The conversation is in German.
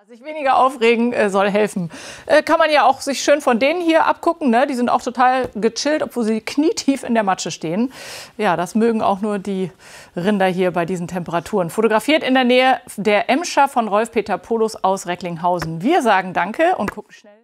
Ja, sich weniger aufregen äh, soll helfen. Äh, kann man ja auch sich schön von denen hier abgucken. Ne? Die sind auch total gechillt, obwohl sie knietief in der Matsche stehen. Ja, das mögen auch nur die Rinder hier bei diesen Temperaturen. Fotografiert in der Nähe der Emscher von Rolf-Peter Polos aus Recklinghausen. Wir sagen Danke und gucken schnell.